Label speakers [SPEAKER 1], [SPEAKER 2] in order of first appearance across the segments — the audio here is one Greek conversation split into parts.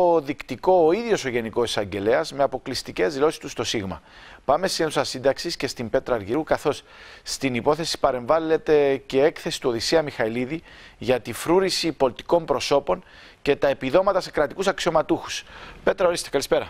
[SPEAKER 1] αποδεικτικό ο ίδιος ο Γενικός Εισαγγελέας με αποκλειστικές δηλώσεις του στο σύγμα. Πάμε στην Ένωσα σύνταξης και στην Πέτρα Αργυρού, καθώς στην υπόθεση παρεμβάλλεται και έκθεση του Οδυσσέα Μιχαηλίδη για τη φρούρηση πολιτικών προσώπων και τα επιδόματα σε κρατικούς αξιωματούχους. Πέτρα, ορίστε, καλησπέρα.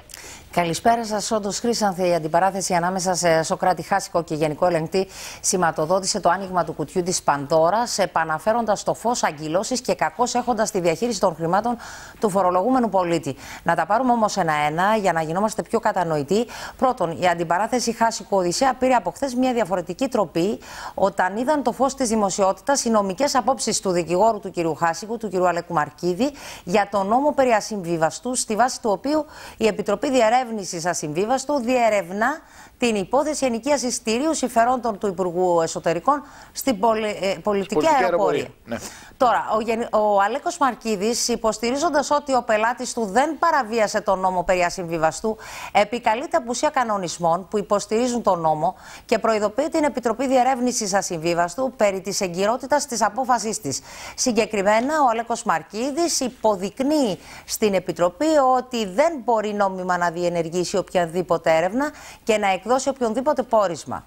[SPEAKER 2] Καλησπέρα σας. Όντως, Χρήσανθε, η αντιπαράθεση ανάμεσα σε Σοκράτη Χάσικο και Γενικό Ελεγκτή σηματοδότησε το άνοιγμα του κουτιού της Πανδώρας, επαναφέροντας το φως αγκυλώσει και κακώς έχοντας τη διαχείριση των χρημάτων του φορολογούμενου πολίτη. Να τα πάρουμε όμως ένα-ένα για να γινόμαστε πιο κατανοητοί. Πρώτον, η αντιπαράθεση Χάσικο Οδυσσέα πήρε από χθες μια διαφορετική τροπή όταν είδαν το φως της δημοσιότητας οι νομικές απόψεις του δικηγόρου του κ. Χάσικου, του κ. Αλεκουμαρκίδη, για τον νόμο περί ασυμβίβαστου, στη βάση του οποίου η Επιτροπή Διερεύνησης Ασυμβίβαστου διερευνά την υπόθεση ενοικίας ειστηρίου συμφερόντων του Υπουργού Εσωτερικών στην ε, πολιτική αεροπορία. Ναι. Τώρα, ο, Γεν... ο Αλέκος Μαρκίδης, υποστηρίζοντας ότι ο πελάτης του δεν παραβίασε τον νόμο περί ασυμβιβαστού, επικαλείται απουσία κανονισμών που υποστηρίζουν τον νόμο και προειδοποιεί την Επιτροπή Διερεύνησης Ασυμβίβαστου περί της εγκυρότητας της απόφαση της. Συγκεκριμένα, ο Αλέκος Μαρκίδης υποστηρίζει αποδεικνύει στην Επιτροπή ότι δεν μπορεί νόμιμα να διενεργήσει οποιαδήποτε έρευνα και να εκδώσει οποιονδήποτε πόρισμα.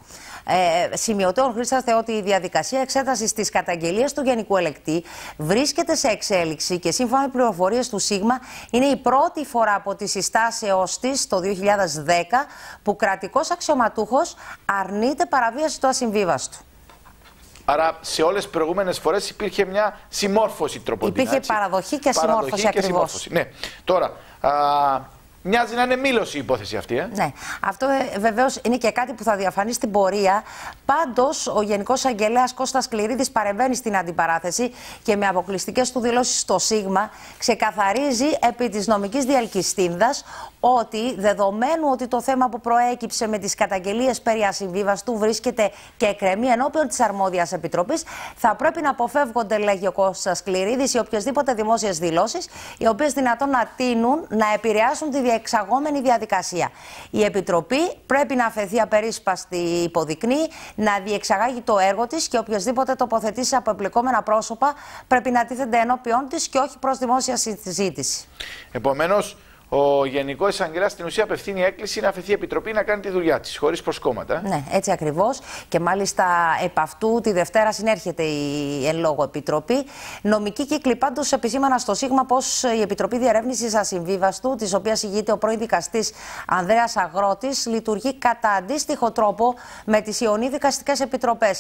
[SPEAKER 2] Ε, σημειωτέων ότι η διαδικασία εξέτασης της καταγγελίας του Γενικού Ελεκτή βρίσκεται σε εξέλιξη και σύμφωνα με πληροφορίες του ΣΥΓΜΑ είναι η πρώτη φορά από τη συστάσεώς της το 2010 που κρατικός αξιωματούχος αρνείται παραβίαση του ασυμβίβαστου.
[SPEAKER 1] Άρα σε όλες τις προηγούμενες φορές υπήρχε μια συμμόρφωση τροποντινά. Υπήρχε
[SPEAKER 2] παραδοχή και συμμόρφωση ακριβώ.
[SPEAKER 1] Ναι. Τώρα, α, Μοιάζει να είναι μήλωση η υπόθεση αυτή. Ε.
[SPEAKER 2] Ναι. Αυτό ε, βεβαίως είναι και κάτι που θα διαφανεί στην πορεία. Πάντως, ο Γενικός Αγγελέας Κώστας Κληρίδη παρεμβαίνει στην αντιπαράθεση και με αποκλειστικές του δηλώσεις στο ΣΥΓΜΑ ξεκαθαρίζει επί της νομικής διαλκυστίνδα ότι δεδομένου ότι το θέμα που προέκυψε με τις καταγγελίες περί ασυμβίβαστου βρίσκεται και εκκρεμεί ενώπιον της αρμόδιας επιτροπής, θα πρέπει να αποφεύγονται, λέγει ο Κώστας δυνατόν να τείνουν να επηρεάσουν τη διεξαγόμενη διαδικασία. οι οποιασδήποτε δημόσιες δηλώσεις, οι οποίες δυνατόν να τίνουν να επηρεάσουν τη διεξαγόμενη διαδικασία. Η επιτροπή πρέπει να αφαιθεί απερίσπαστη υποδεικνή, να διεξαγάγει το έργο της και οποιασδήποτε τοποθετήσει από εμπλεκόμενα πρόσωπα πρέπει να τίθενται ενώπιον της και όχι προς δημόσια συζήτηση. Επομένως,
[SPEAKER 1] ο Γενικός Εισαγγελέα στην ουσία απευθύνει έκκληση να αφαιθεί η Επιτροπή να κάνει τη δουλειά της, χωρίς
[SPEAKER 2] προσκόμματα. Ε. Ναι, έτσι ακριβώς. Και μάλιστα επ' αυτού τη Δευτέρα συνέρχεται η εν λόγω Επιτροπή. Νομική κύκλοι πάντως επισήμανα στο Σίγμα πως η Επιτροπή Διαρεύνηση Ασυμβίβαστου, της οποίας ηγείται ο πρώην δικαστής Ανδρέας Αγρότης, λειτουργεί κατά αντίστοιχο τρόπο με τις Ιωνίδη Δικαστικές Επιτροπές.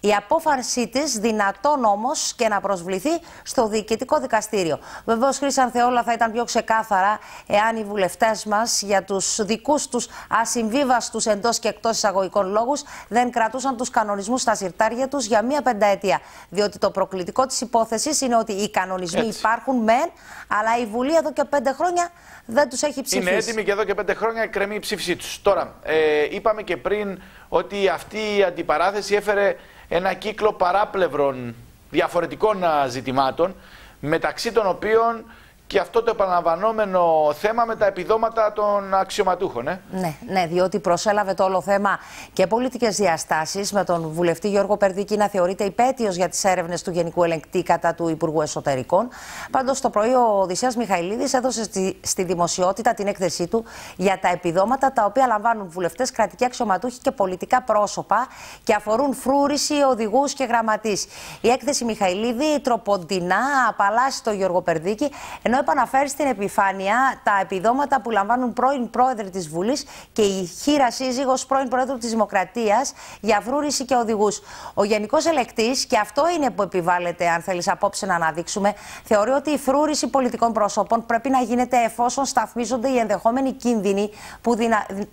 [SPEAKER 2] Η απόφασή της δυνατόν όμως και να προσβληθεί στο Διοικητικό Δικαστήριο. Βεβαίως, Χρήσαν Θεόλα θα ήταν πιο ξεκάθαρα εάν οι βουλευτές μας για τους δικούς τους ασυμβίβαστους εντός και εκτός εισαγωγικών λόγους δεν κρατούσαν τους κανονισμούς στα συρτάρια τους για μία πενταετία. Διότι το προκλητικό της υπόθεσης είναι ότι οι κανονισμοί υπάρχουν, μεν, αλλά η Βουλή εδώ και πέντε χρόνια δεν τους έχει ψηφίσει. Είναι έτοιμη
[SPEAKER 1] και εδώ και πέντε χρόνια κρεμεί η ψήφισή τους. Τώρα, ε, είπαμε και πριν ότι αυτή η αντιπαράθεση έφερε ένα κύκλο παράπλευρων διαφορετικών ε, ζητημάτων μεταξύ των οποίων και αυτό το επαναλαμβανόμενο θέμα με τα επιδόματα των αξιωματούχων. Ε.
[SPEAKER 2] Ναι, ναι, διότι προσέλαβε το όλο θέμα και πολιτικές διαστάσεις, με τον βουλευτή Γιώργο Περδίκη να θεωρείται υπέτειος για τις έρευνες του Γενικού Ελεγκτή κατά του Υπουργού Εσωτερικών. Πάντως, το πρωί ο Οδυσσέας Μιχαηλίδης έδωσε στη, δημοσιότητα την έκθεσή του για τα επιδόματα τα οποία λαμβάνουν βουλευτές, κρατικοί αξιωματούχοι και πολιτικά πρόσωπα και αφορούν φρούρηση, οδηγούς και γραμματείς. Η έκθεση Μιχαηλίδη τροποντινά απαλλάσσει το Γιώργο Περδίκη, ενώ επαναφέρει στην επιφάνεια τα επιδόματα που λαμβάνουν πρώην πρόεδροι της Βουλής και η χείρα σύζυγος πρώην πρόεδρου της Δημοκρατίας για φρούρηση και οδηγούς. Ο Γενικός Ελεκτής, και αυτό είναι που επιβάλλεται, αν θέλεις απόψε να αναδείξουμε, θεωρεί ότι η φρούρηση πολιτικών προσώπων πρέπει να γίνεται εφόσον σταθμίζονται οι ενδεχόμενοι κίνδυνοι που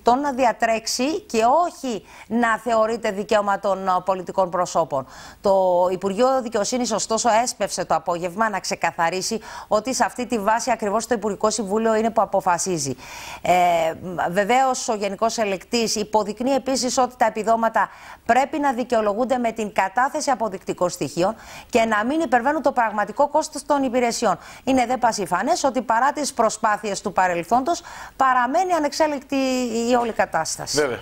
[SPEAKER 2] τον να διατρέξει και όχι να θεωρείται δικαίωμα των ε, πολιτικών προσώπων. Το Υπουργείο Δικαιοσύνης, ωστόσο, έσπευσε το απόγευμα να ξεκαθαρίσει ότι σε αυτή τη η βάση ακριβώς το Υπουργικό Συμβούλιο είναι που αποφασίζει. Ε, Βεβαίως, ο Γενικός Ελεκτής υποδεικνύει επίσης ότι τα επιδόματα πρέπει να δικαιολογούνται με την κατάθεση αποδεικτικών στοιχείων και να μην υπερβαίνουν το πραγματικό κόστος των υπηρεσιών. Είναι δε πασιφανές ότι παρά τις προσπάθειες του παρελθόντος παραμένει ανεξέλεκτη η όλη κατάσταση.
[SPEAKER 1] Βέβαια.